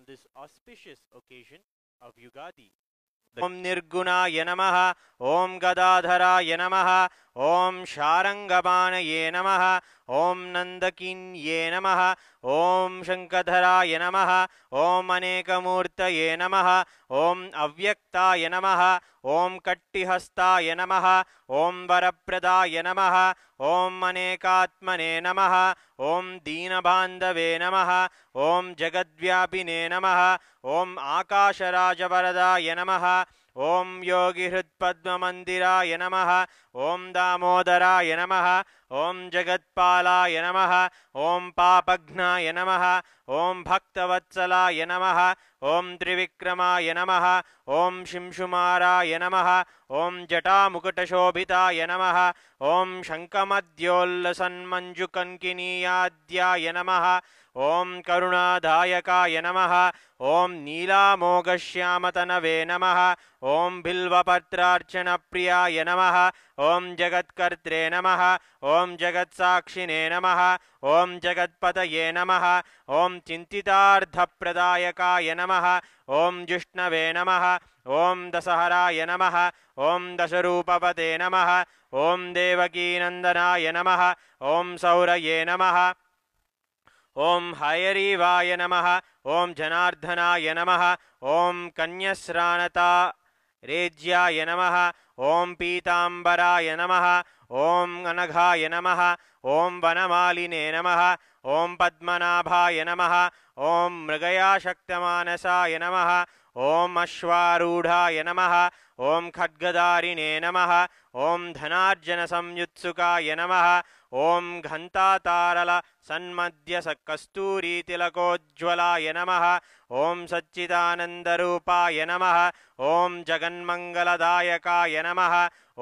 on this auspicious occasion of Yugadi. Om Nirguna Yanamaha, Om Gadadhara Yanamaha, ॐ शारङ्गबाणये नमः ॐ नन्दकिन्ये नमः ॐ शङ्कधराय नमः ॐ अनेकमूर्तये नमः ॐ अव्यक्ताय नमः ॐ कट्टिहस्ताय नमः ॐ वरप्रदाय नमः ॐ अनेकात्मने नमः ॐ दीनबान्धवे नमः ॐ जगद्व्यापिने नमः ॐ आकाशराजवरदाय नमः ॐ योगिहृत्पद्ममन्दिराय नमः ॐ दामोदराय नमः ॐ जगत्पालाय नमः ॐ पापघ्नाय नमः ॐ भक्तवत्सलाय नमः ॐ त्रिविक्रमाय नमः ॐ शिंशुमाराय नमः ॐ जटामुकुटशोभिताय नमः ॐ शङ्कमद्योल्लसन्मञ्जुकङ्किनीयाद्याय नमः ॐ करुणादायकाय नमः ॐ नीलामोघश्यामतनवे नमः ॐ बिल्वपत्रार्चनप्रियाय नमः ॐ जगत्कर्त्रे नमः ॐ जगत्साक्षिणे नमः ॐ जगत्पतये नमः ॐ चिन्तितार्थप्रदायकाय नमः ॐ जुष्णवे नमः ॐ दशहराय नमः ॐ दशरूपपते नमः ॐ देवकीनन्दनाय नमः ॐ सौरये नमः ॐ हयरीवाय नमः ॐ जनार्दनाय नमः ॐ कन्यस्राणता रेज्याय नमः ॐ पीताम्बराय नमः ॐ अनघाय नमः ॐ वनमालिने नमः ॐ पद्मनाभाय नमः ॐ मृगयाशक्तमानसाय नमः ॐ अश्वारूढाय नमः ॐ खड्गदारिणे नमः ॐ धनार्जनसंयुत्सुकाय नमः ॐ घन्तारलसन्मध्यसकस्तूरीतिलकोज्ज्वलाय नमः ॐ सच्चिदानन्दरूपाय नमः ॐ जगन्मङ्गलदायकाय नमः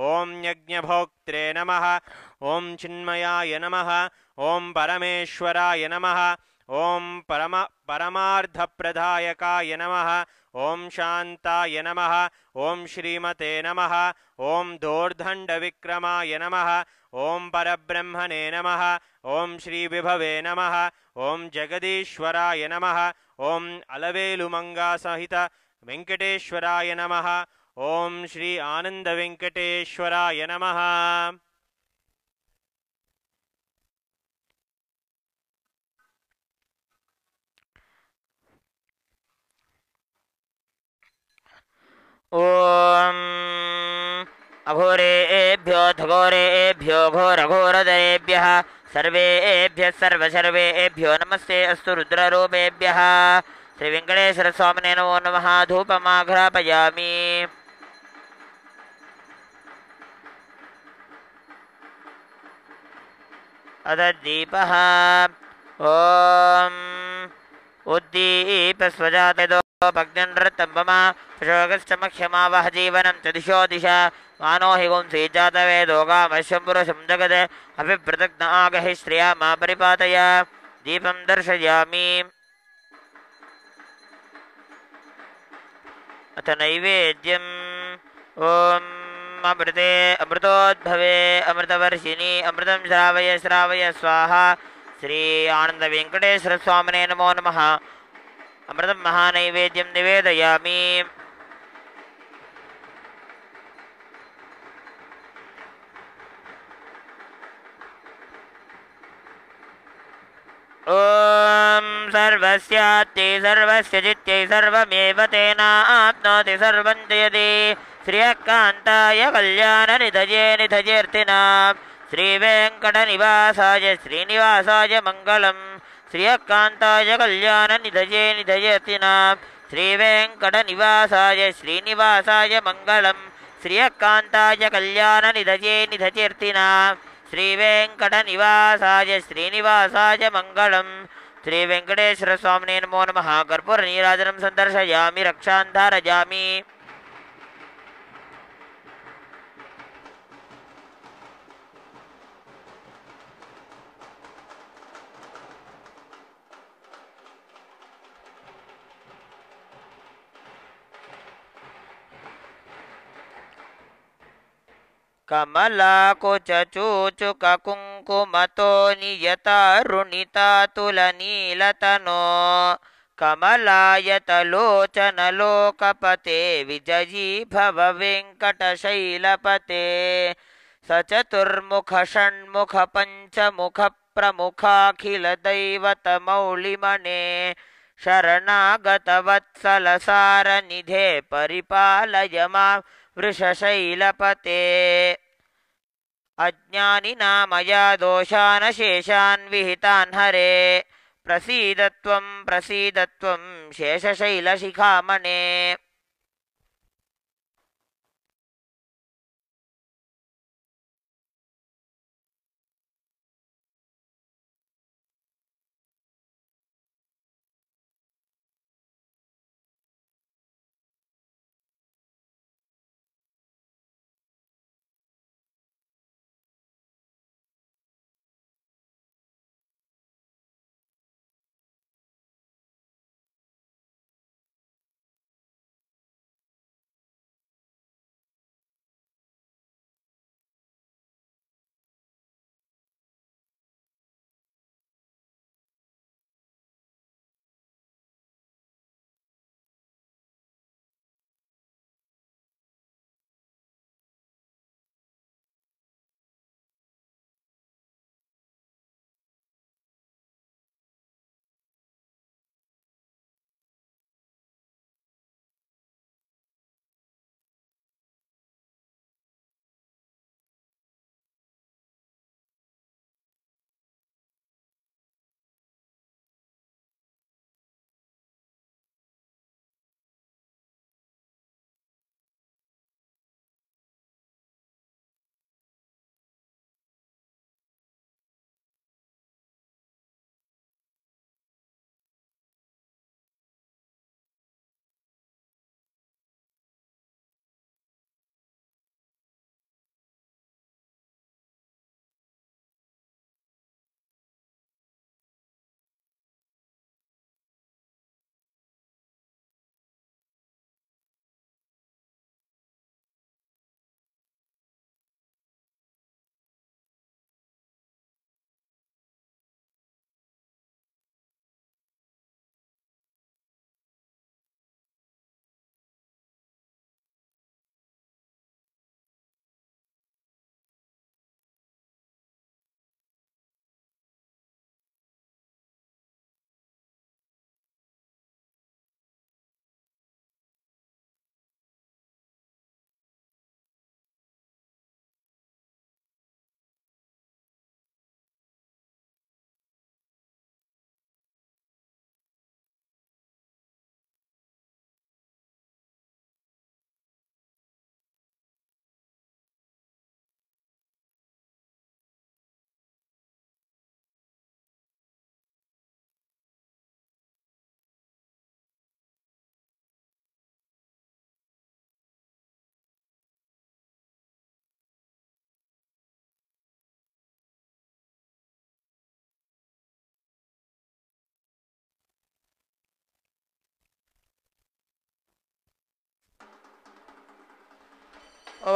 ॐ यज्ञभोक्त्रे नमः ॐ चिन्मयाय नमः ॐ परमेश्वराय नमः ॐ परम परमार्धप्रदायकाय नमः ॐ शान्ताय नमः ॐ श्रीमते नमः ॐ दोर्धण्डविक्रमाय नमः ॐ परब्रह्मणे नमः ॐ श्रीविभवे नमः ॐ जगदीश्वराय नमः ॐ वेङ्कटेश्वराय नमः ॐ श्री आनन्दवेङ्कटेश्वराय नमः ॐ अघोरेभ्यो धघोरेभ्यो घोरघोरदरेभ्यः सर्वेभ्यः सर्वसर्वेभ्यो नमस्ते अस्तु रुद्ररूपेभ्यः श्रीवेङ्कटेश्वरस्वामिने नमो नमः धूपमाघ्रापयामि अदीपः ॐ उद्दीपस्वजातदो भग्निनृतम्बमा च दिशा मानो हि पुंसी जातवेदोगामश्यं पुरुषं जगद अभिप्रतग्न आगहि श्रिया मा दीपं अथ नैवेद्यम् अमृते अमृतोद्भवे अमृतवर्षिणी अमृतं श्रावय श्रावय स्वाहा श्री आनंद वेंकटेश्वर स्वामी नमो नम अमृत महानैवेद्यम निवेदयामी ॐ सर्वस्यात्यै सर्वस्य चित्यै सर्वमेव तेनाप्नोति सर्वं श्रीवेङ्कटनिवासाय श्रीनिवासाय मङ्गलं श्रियकान्ताय कल्याणनिधये निधयतिना श्रीवेङ्कटनिवासाय श्रीनिवासाय मङ्गलं श्रियकान्ताय कल्याणनिधये निधकीर्तिना श्रीवेङ्कटनिवासाय श्रीनिवासाय मङ्गलम् श्रीवेङ्कटेश्वरस्वामिने नमो नमः कर्पूरनीराजनं सन्दर्शयामि रक्षान्धारयामि कमलाकुचचूचुककुङ्कुमतो नियतारुणितातुलनीलतनो कमलायतलोचनलोकपते विजयी भव वेङ्कटशैलपते स चतुर्मुखषण्मुखपञ्चमुखप्रमुखाखिलदैवतमौलिमणे शरणागतवत्सलसारनिधे परिपालय मा वृषशैलपते अज्ञानिना मया दोषानशेषान् विहितान् हरे प्रसीदत्वं प्रसीदत्वं शेषशैलशिखामणे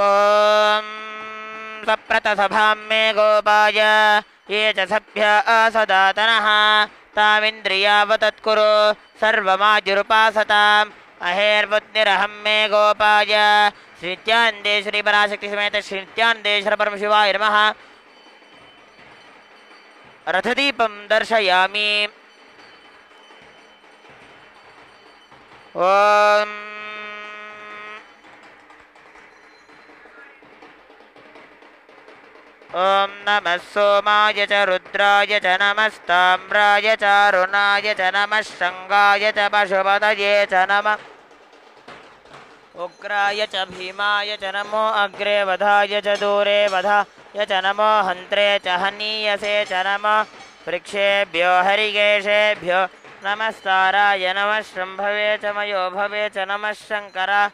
ॐ सप्रतसभां मे गोपाय ये चभ्य असदातन असदातनः तामिन्द्रियावतत्कुरु सर्वमाजुरुपासताम् अहेर्बुद्धिरहं मे गोपाय श्रीत्यान्दे श्रीपराशक्तिसमेत श्रीत्यान्दे श्रपरम शिवाय नमः रथदीपं दर्शयामि ॐ ॐ नमः सोमाय च रुद्राय च नमस्ताम्राय चारुणाय च नमः शङ्गाय च पशुपतये च नमः उग्राय च भीमाय च नमो अग्रे वधाय च दूरे वधाय च नमो हन्त्रे च हनीयसे च नमः वृक्षेभ्यो हरिकेशेभ्यो नमस्ताराय नमः शंभवे च मयो भवे च नमः शङ्करा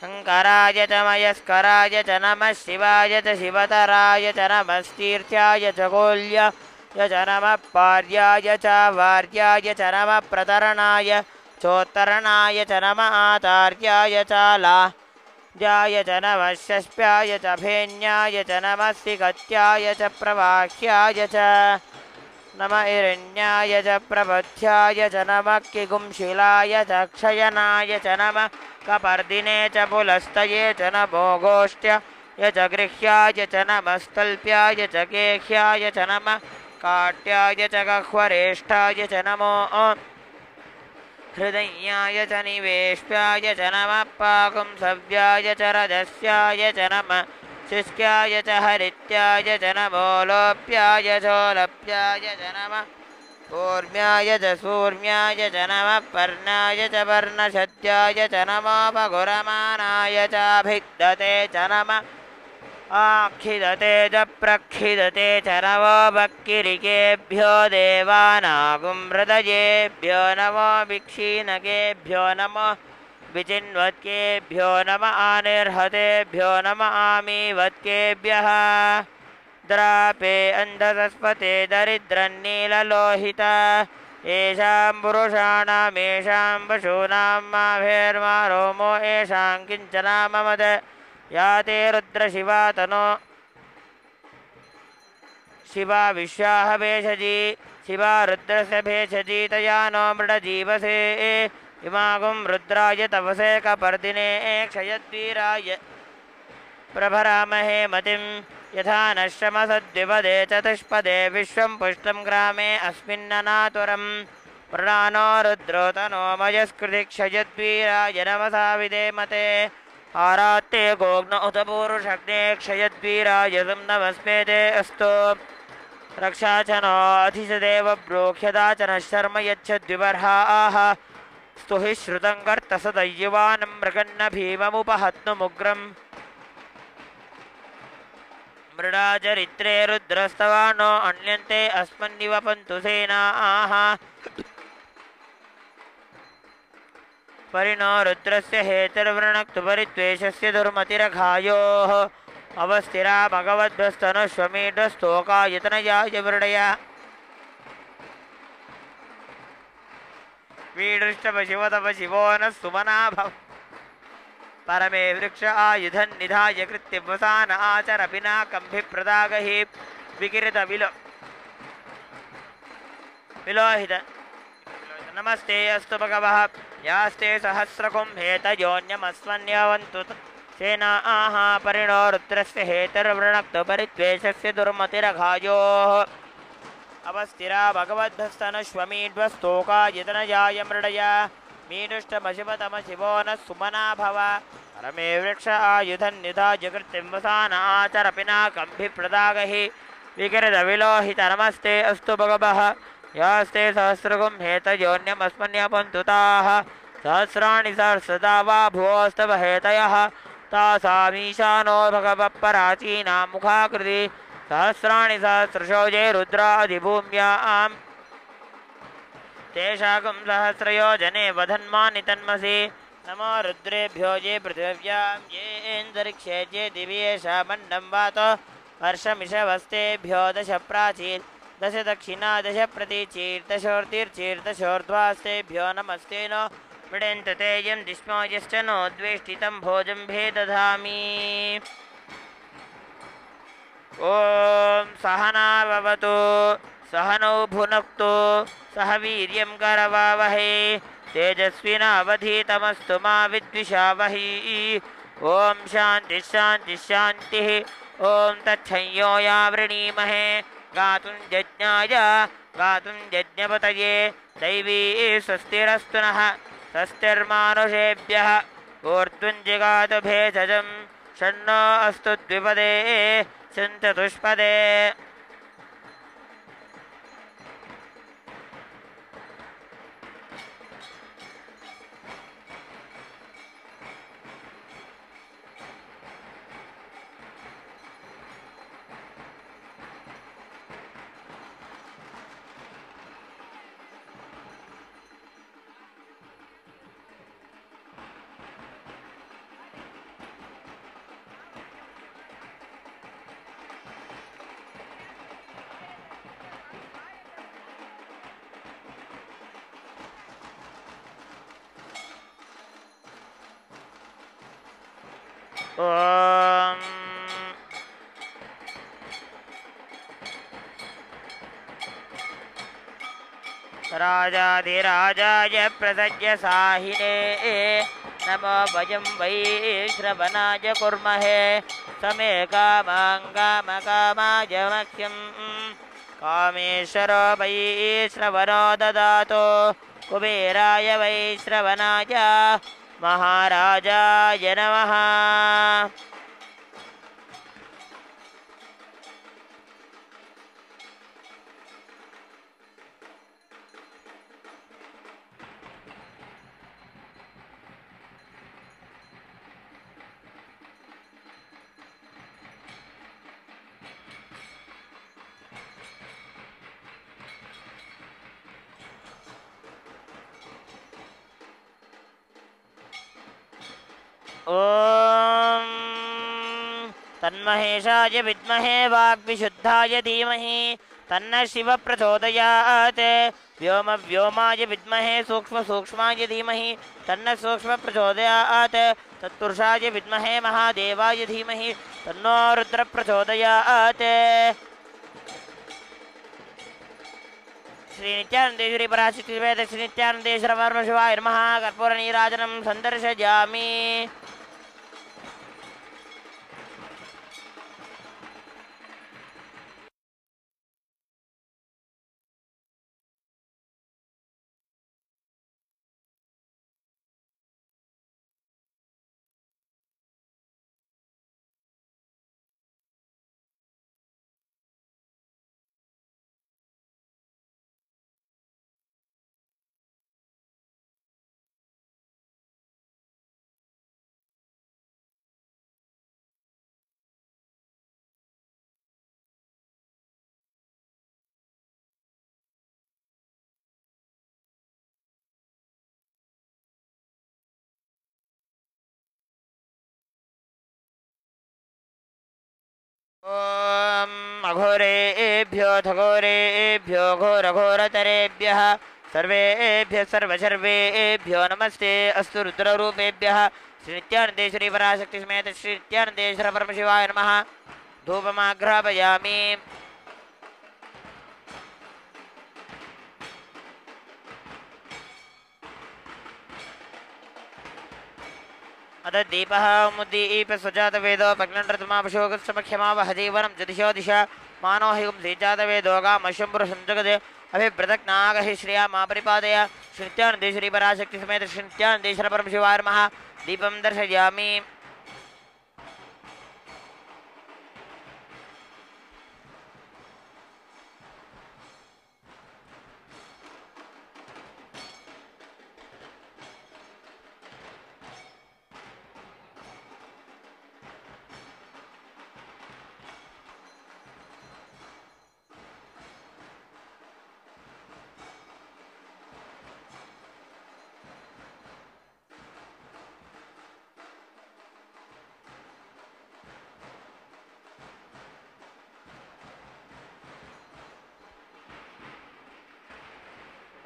शङ्कराय चमयस्कराय च नमः शिवाय च शिवतराय च नमस्तीर्थ्याय चगौल्याय च नमः पार्याय च वार्याय च नमः प्रतरणाय चोत्तरणाय च नमातार्याय चालाद्याय च नवश्याय च भेण्याय च नमसिगत्याय च प्रवाह्याय च नम हिरण्याय च प्रबध्याय च नम किगुंशिलाय च क्षयनाय च नम कपर्दिने च पुलस्तये च नमो गोष्ठ्य य च गृह्याय च नम स्तल्प्याय च गेह्याय च नम काट्याय च गह्वरेष्ठाय च नमो हृदयाय च निवेश्याय च नम पाकुंसव्याय च रजस्याय च नमः शिष्ठ्याय च हरित्याय च न भोलोप्याय चोलप्याय च नम पूर्ण्याय च सूर्म्याय च नम पर्णाय च पर्णसत्याय च नमापगुरमानाय चाभिद्धते च नम आक्षिदते च प्रक्षिदते च नवो भक्किरिकेभ्यो देवानागुमृदयेभ्यो नमो भिक्षिनकेभ्यो नम विचिन्वत्केभ्यो नम आनिर्हतेभ्यो नम आमी वत्केभ्य द्रापे अन्धसस्पते दरिद्रन्नीललोहिता येषां पुरुषाणामेषां पशूनां मा माभेर्मा रोमो येषां किञ्चना ममद या ते रुद्रशिवा तनो शिवा विश्वाः भेषजी शिवा रुद्रस्य भेषजी तया नो मृडजीवसे इमागुम रुद्राय तपसे कपर्दिने क्षयद्वीराय प्रभरामहे मतिं यथा नश्रमसद्विपदे चतुष्पदे विश्वं पुष्टं ग्रामे अस्मिन्ननातुरं प्रणानो रुद्रोतनोमयस्कृतिक्षयद्वीराय नमसा विधेमते आरात्ते गोग्न उत पूरुषग्ने क्षयद्वीराय सं नमस्मे ते अस्तु रक्षाचनोऽधिसदेव ब्रोह्यदाचनः शर्म आह स्तुहि श्रुतङ्गर्तसदय्युवानं मृगन्न भीममुपहत्नुमुग्रम् मृडाचरित्रे रुद्रस्तवानो अन्यन्ते अस्मन्निव पन्तु सेनाः परिणो दुर्मतिरघायोः अवस्थिरा भगवद्भ्यस्तनुष्वमीढस्तोकायतनयाय वृणया वीडृष्टव शिव न सुमना परमे वृक्ष आयुधन निधाय कृत्यवसान आचर बिना कंभि प्रदागहि विकिरित विलो विलोहित नमस्ते अस्तु भगवः यास्ते हेतयोन्यमस्वन्यवन्तु सेना आहा परिणो रुद्रस्य हेतर्वृणक्तो परित्वेषस्य दुर्मतिरघायोः अवस्थिरा भगवद्भस्तन श्वमीढ्वस्तोका यतन जाय मृडय मीनुष्टमशिवतम शिवो न सुमना भव परमे वृक्ष आयुधन निधा जगृतिम्बसा आचर पिना कंभि प्रदागहि विकृत विलोहित नमस्ते अस्तु भगवः यास्ते सहस्रगुम हेत योन्यमस्मन्यपन्तुताः सहस्राणि सहस्रदा वा भुवस्तव हेतयः तासामीशानो भगवः प्राचीना मुखाकृति सहस्राणि सहस्रशोजे रुद्राधिभूम्याम् तेषाकं जने वधन्मानि तन्मसि नमो रुद्रेभ्यो ये पृथिव्यां ये एन्दरिक्षे ये दिव्येषा मण्डं वातो वर्षमिषवस्तेभ्यो दश प्राचीन दश दक्षिणा दश प्रतीचीर्दशोर्तिर्चीर्दशोर्ध्वास्तेभ्यो नमस्ते नो मृडेन्तते तेजं दिश्मो यश्च नो द्वेष्टितं भोजं भेदधामि ओम सहना भवतु सहनौ भुनक्तु सह वीर्यं करवावहै तेजस्विनावधीतमस्तु मा विद्विषावही ॐ शान्तिश्शान्तिश्शान्तिः ॐ तच्छञ्यो या वृणीमहे गातुं जज्ञाय गातुं दैवी स्वस्तिरस्तु नः स्वस्तिर्मानुषेभ्यः ऊर्ध्वञ्जिगातु भेषजं ಚಂತ ಪುಷ್ಪದೇ राजाधिराजाय प्रसज्य साहिने नमो वयं वै श्रवणाय कुर्महे समे कामाङ्गामकामाय मह्यं कामेश्वरो वै श्रवणो ददातु कुबेराय वै श्रवणाय महाराजाय नमः ओम तन्महेशाय विद्महे वाग्विशुद्धाय धीमहि तन्न शिवप्रचोदयात् व्योम व्योमाय विद्महे सूक्ष्माय धीमहि तन्न सूक्ष्मप्रचोदयात् तत्पुरुषाय विद्महे महादेवाय धीमहि तन्नो रुद्रप्रचोदयात् श्रीनित्यानन्देश्वरी पराशिवेदश्रीनित्यानन्देश्वरवर्मशिवा हिर्मः कर्पूरनीराजनं सन्दर्शजामि ॐ अघोरेभ्यो धघोरेभ्यो घोरघोरतरेभ्यः सर्वेभ्यः सर्वसर्वेभ्यो नमस्ते अस्तु रुद्ररूपेभ्यः श्रीनित्यानन्दे श्रीपराशक्तिसमेत श्रीनित्यानन्दे श्रीपरमशिवाय नमः धूपमाघ्रापयामि अथ दीपः मुदीप सुजातवेदो पग्नृतमापशोकसमख्यमावह जीवनं ज्योतिषो दिशा मानो हिगुं श्रीजातवेदोगामशम्पुरसञ्जगद् अभिप्रदग्नागहि श्रिया मा परिपादय श्रीत्यानन्दे श्रीपराशक्तिसमेत श्रीत्यानन्दे शरपरं शिवार्मः दीपं दर्शयामी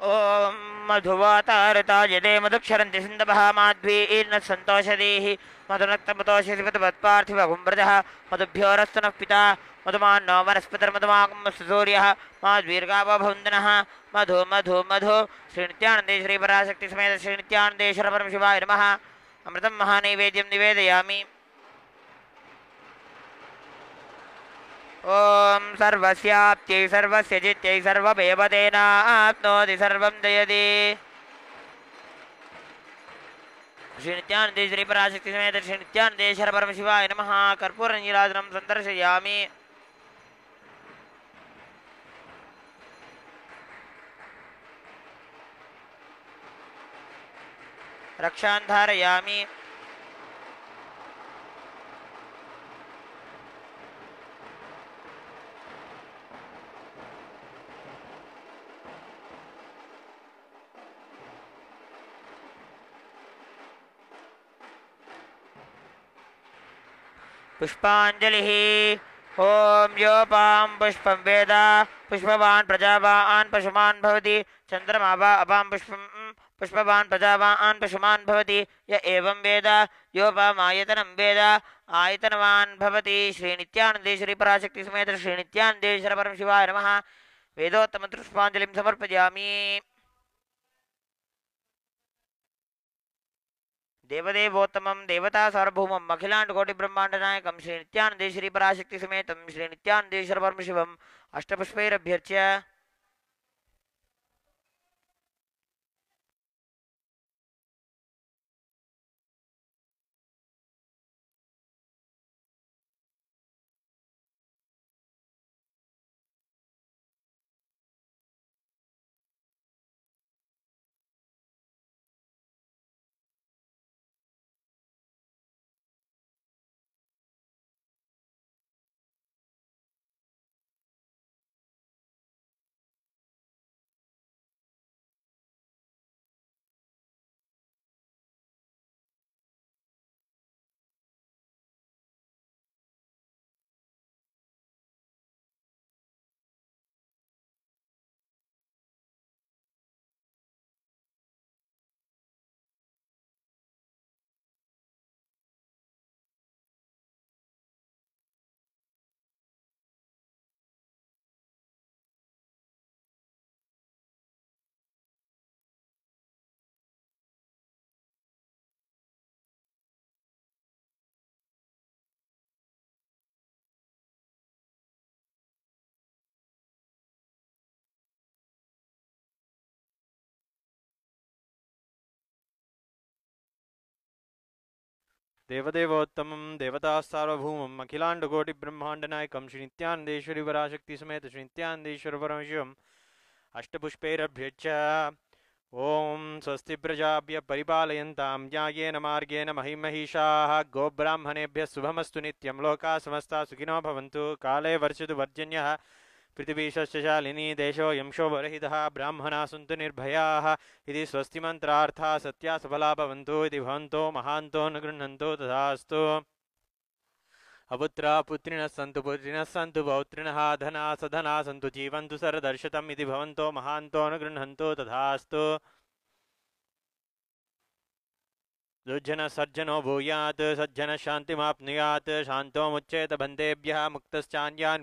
ॐ मधुवातारताजदे मधुक्षरन्ति सिन्दबहामाध्वीर्न सन्तोषदेः मधुनक्तमतोषधिपतवत्पार्थिवगुम्ब्रजः मधुभ्यो रस्तनः पिता मधुमान्नो वनस्पतिर्मधुमागुम्बसूर्यः मा दीर्घावभवन्दनः मधु मधु मधु श्रीनित्यानन्दे श्रीपराशक्तिसमेत श्रीनित्यानन्देश्वरपरमशिवाय नमः अमृतं महानैवेद्यं निवेदयामि ओम सर्वस्याप्त्यै सर्वस्य जित्यै सर्वभेवदेनाप्नोति सर्वं जयति श्रीपराशक्ति समेत शरपरमशिवाय नमः सन्दर्शयामि पुष्पांजलि ओम यो पां पुष्पम वेद पुष्पवान् प्रजावान् पशुमान भवति चंद्रमा वा अपाम पुष्पं पुष्पवान् प्रजावान् पशुमान भवति य एवं वेद आयतनम वेद आयतनवान् भवति श्री श्री पराशक्ति समेत श्रीनित्यानन्देश्वरीपराशक्तिसमेत परम शिवाय नमः वेदोत्तम वेदोत्तमतृष्पाञ्जलिं समर्पयामि देवदेवोत्तम देवता सार्वभौमम् पराशक्ति समेत श्री नित्यानंदेश्वर परम शिवम् अष्टपुष्पैरभ्यर्च्य देवदेवोत्तमं देवताः सार्वभौमम् अखिलाण्डकोटिब्रह्माण्डनायकं श्रीनित्यानन्देश्वरि पराशक्तिसमेत श्रीनित्यानन्देश्वर परमशिवम् अष्टपुष्पैरभ्यच्च ॐ स्वस्ति प्रजाभ्य परिपालयन्तां न्यायेन मार्गेण महिमहिषाः शुभमस्तु नित्यं लोकाः समस्ताः सुखिनो काले वर्षतु वर्जन्यः पृथिवीशस्य यंशो यंशोपरहितः ब्राह्मणाः सन्तु निर्भयाः इति स्वस्तिमन्त्रार्था भवन्तु इति भवन्तो महान्तो न गृह्णन्तु तथास्तु अपुत्रा पुत्रिणः सन्तु पुत्रिणः सन्तु पौत्रिणः धना सधना सन्तु जीवन्तु सरदर्शतम् इति भवन्तो महान्तो न गृह्णन्तु तथास्तु दुर्जन सज्जनो भूयात सज्जन शांति शान्तो मुच्येत मुच्चेत बंदेभ्य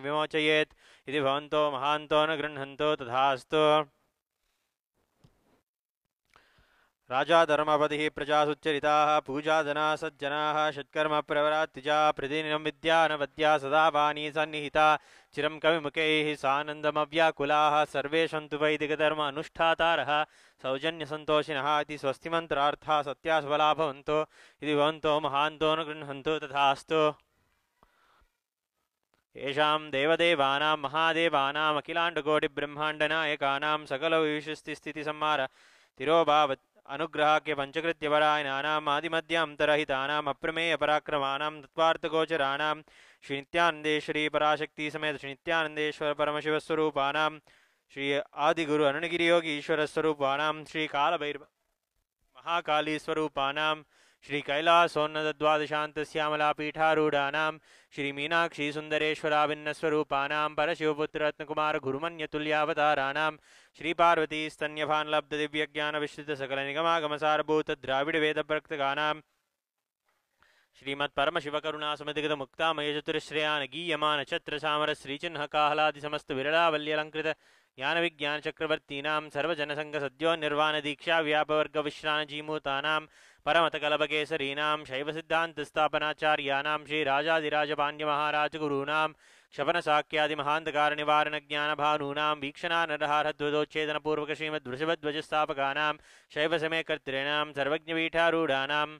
विमोचयेत् इति महांत न गृह्णन्तो तथास्तु राजा धर्मपति धर्मपतिः प्रजासुच्चरिताः पूजाधनाः सज्जनाः षट्कर्मप्रवरा द्विजा प्रतिदिनं विद्यानवद्या सदा वाणी सन्निहिता चिरं कविमुखैः सानन्दमव्याकुलाः सर्वे सन्तु वैदिकधर्म अनुष्ठातारः सौजन्यसन्तोषिणः इति स्वस्तिमन्त्रार्थाः सत्या सबला भवन्तो इति भवन्तो महान्तो न गृह्णन्तु तथास्तु येषां देवदेवानां महादेवानामखिलाण्डकोटिब्रह्माण्डनायकानां सकलविशस्तिस्थितिसम्मार तिरोभावत् अनुग्रहाख्य पञ्चकृत्यपराय नानामादिमध्यान्तरहितानामप्रमेयपराक्रमाणां तत्त्वार्थगोचराणां श्रीनित्यानन्दे श्रीपराशक्तिसमेत श्रीनित्यानन्देश्वरपरमशिवस्वरूपाणां श्री आदिगुरु अरुणगिरियोगीश्वरस्वरूपाणां श्रीकालभैर्व महाकालीस्वरूपाणां श्री विश्रित सकल छत्र श्रीकैलासोन्नतद्वादशान्तश्यामलापीठारूढानां श्रीमीनाक्षीसुन्दरेश्वराभिन्नस्वरूपाणां परशिवपुत्ररत्नकुमारघुरुमन्यतुल्यावताराणां श्रीपार्वतीस्तन्यभान्लब्धदिव्यज्ञानविश्रितसकलनिगमागमसारभूतद्राविडवेदप्रक्तगानां श्रीमत्परमशिवकरुणासमधिगतमुक्तामयचतुरश्रेयानगीयमानच्छत्रसामरश्रीचिह्नकाहलादिसमस्तविरलावल्यलङ्कृत ज्ञानविज्ञानचक्रवर्तीनां सर्वजनसङ्घसद्यो निर्वाणदीक्षाव्यापवर्गविश्राणजीमूतानां परमतकलपकेसरीनां शैवसिद्धान्तस्थापनाचार्याणां श्रीराजाधिराजपाण्ड्यमहाराजगुरूणां शपनसाख्यादिमहान्तकारनिवारणज्ञानभानूनां वीक्षणानरहारद्वदोच्छेदनपूर्वक श्रीमद्वृषभध्वजस्थापकानां शैवसमेकर्तॄणां सर्वज्ञपीठारूढानां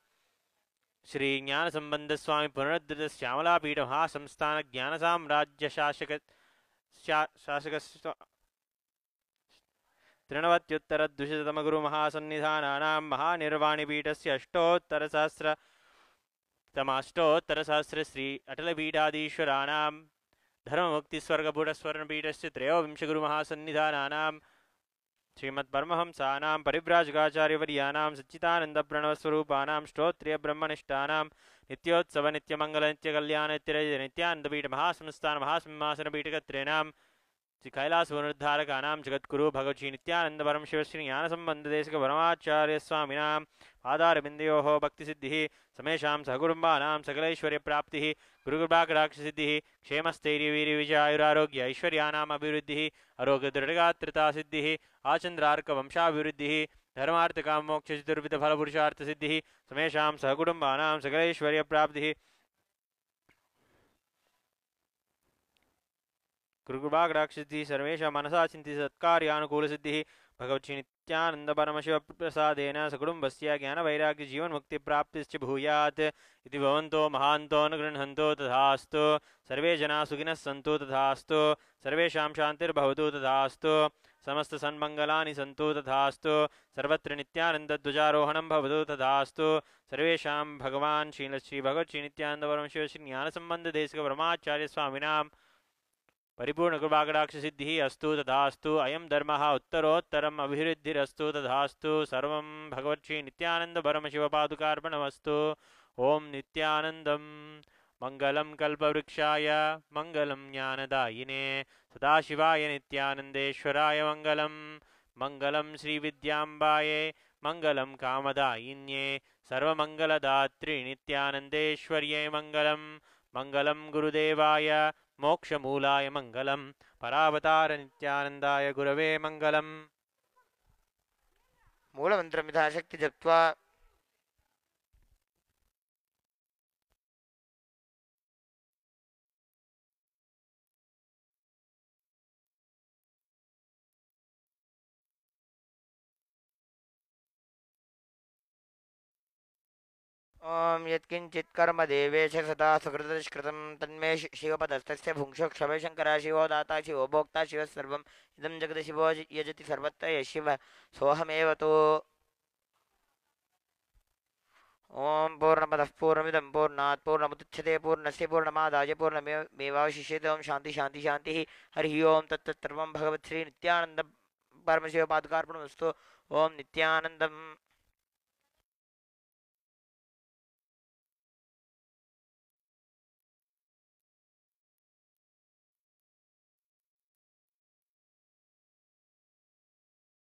श्रीज्ञानसम्बन्धस्वामि पुनरुद्धृतश्यामलापीठमहासंस्थानज्ञानसाम्राज्यशासक शासक त्रिणवत्युत्तरद्विशततमगुरुमहासन्निधानानां महानिर्वाणिपीठस्य अटलपीठादीश्वराणां धर्ममुक्तिस्वर्गपुटस्वर्णपीठस्य त्रयोविंशगुरुमहासन्निधानानां श्रीमद्परमहंसानां परिव्राजकाचार्यवर्यानां सच्चिदानन्दप्रणवस्वरूपाणां श्रोत्रियब्रह्मनिष्ठानां नित्योत्सवनित्यमङ्गलनित्यकल्याणत्यर श्रीकैलासपुरुद्धारकानां जगत्कुरुभगवशी नित्यानन्दपरं शिवश्री ज्ञानसम्बन्धदेशिकपरमाचार्यस्वामिनां पादारबिन्दयोः भक्तिसिद्धिः समेषां सहकुटुम्बानां सकलैश्वर्यप्राप्तिः क्षेमस्थैर्यवीर्यविजयायुरारोग्य क्षेमस्थैर्यवीरिविजयायुरारोग्य अभिवृद्धिः आरोग्यदृढगात्रितासिद्धिः आचन्द्रार्कवंशाभिवृद्धिः धर्मार्थकाममोक्षचतुर्विधफलपुरुषार्थसिद्धिः समेषां सहकुटुम्बानां सकलैश्वर्यप्राप्तिः गुरुकृपाकटाक्षसिद्धिः सर्वेषां मनसा चिन्ति सत्कार्यानुकूलसिद्धिः भगवच्छिनित्यानन्दपरमशिवप्रसादेन सकुटुम्बस्य ज्ञानवैराग्यजीवन्मुक्तिप्राप्तिश्च भूयात् इति भवन्तो महान्तो न गृह्णन्तो तथास्तु सर्वे जनाः सुखिनः सन्तु तथास्तु सर्वेषां शान्तिर्भवतु तथास्तु समस्तसन्मङ्गलानि सन्तु तथास्तु सर्वत्र नित्यानन्दध्वजारोहणं भवतु तथास्तु सर्वेषां भगवान् श्रीलश्रीभगवच्छीनित्यानन्दपरमशिवश्रीज्ञानसम्बन्धदेशिकब्रह्माचार्यस्वामिनां परिपूर्णकृपाकटाक्षसिद्धिः अस्तु तथास्तु अयं धर्मः उत्तरोत्तरम् अभिवृद्धिरस्तु तथास्तु सर्वं भगवत् श्रीनित्यानन्दपरमशिवपादुकार्पणमस्तु ॐ नित्यानन्दं मङ्गलं कल्पवृक्षाय मङ्गलं ज्ञानदायिने सदाशिवाय नित्यानन्देश्वराय मङ्गलं मङ्गलं श्रीविद्याम्बाये मङ्गलं कामदायिन्ये नित्यानन्देश्वर्ये मङ्गलं मङ्गलं गुरुदेवाय మోక్షమూలాయ మంగళం పరావతార నిత్యానందాయ గురవే మంగళం మూలమంత్రమిధాశక్తి జప్వా ओम ॐ कर्म देवेश सदा सुकृत सुकृतदुष्कृतं तन्मे शिवपदस्तस्य भुङ्क्षो क्षमे शंकर शिवो दाता शिवो भोक्ता शिव सर्व इदं जगति शिवो यजति सर्वत्र शिव यशिव सोऽहमेव तु ॐ पूर्णमदः पूर्णमिदं पूर्णात् पूर्णमुदच्छते पूर्णस्य पूर्णमादाय पूर्णमेवावशिष्यते शांति शान्ति शान्ति शान्तिः हरिः ओं तत्तत्सर्वं परमशिव परमशिवपादुकार्पणमस्तु ओम नित्यानन्दम्